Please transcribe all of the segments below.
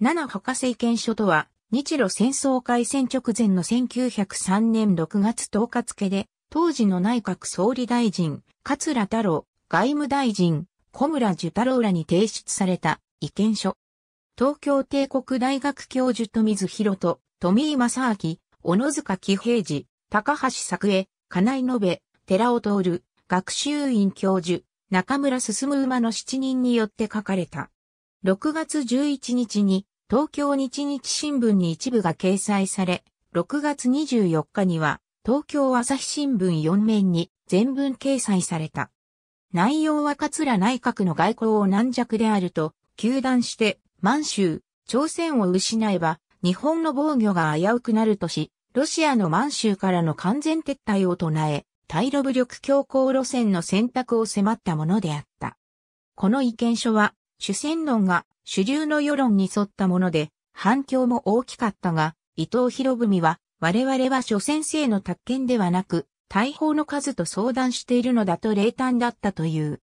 七博士意見書とは、日露戦争開戦直前の1903年6月10日付で、当時の内閣総理大臣、桂太郎、外務大臣、小村寿太郎らに提出された意見書。東京帝国大学教授富水博と、富井正明、小野塚喜平次、高橋作江、金井延べ、寺尾徹、学習院教授、中村進馬の7人によって書かれた。6月11日に東京日日新聞に一部が掲載され、6月24日には東京朝日新聞4面に全文掲載された。内容は桂内閣の外交を軟弱であると、求断して、満州、朝鮮を失えば、日本の防御が危うくなるとし、ロシアの満州からの完全撤退を唱え、対ロ武力強硬路線の選択を迫ったものであった。この意見書は、主戦論が主流の世論に沿ったもので、反響も大きかったが、伊藤博文は、我々は諸先生の宅見ではなく、大砲の数と相談しているのだと冷淡だったという。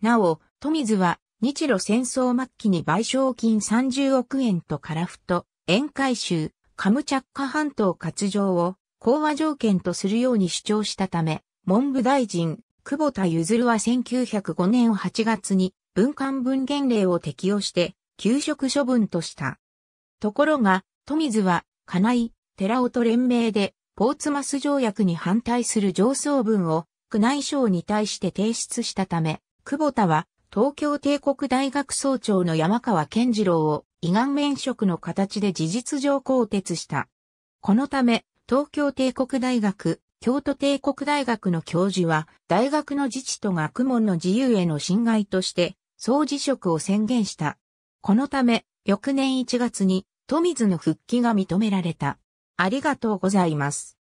なお、富津は、日露戦争末期に賠償金30億円とカラフト、宴会州、カムチャッカ半島割譲を、講和条件とするように主張したため、文部大臣、久保田譲は1905年8月に文官文言令を適用して、休職処分とした。ところが、富津は、金井、寺尾と連名で、ポーツマス条約に反対する上層文を、宮内省に対して提出したため、久保田は、東京帝国大学総長の山川健次郎を、胃がん免職の形で事実上更迭した。このため、東京帝国大学、京都帝国大学の教授は、大学の自治と学問の自由への侵害として、総辞職を宣言した。このため、翌年1月に、富津の復帰が認められた。ありがとうございます。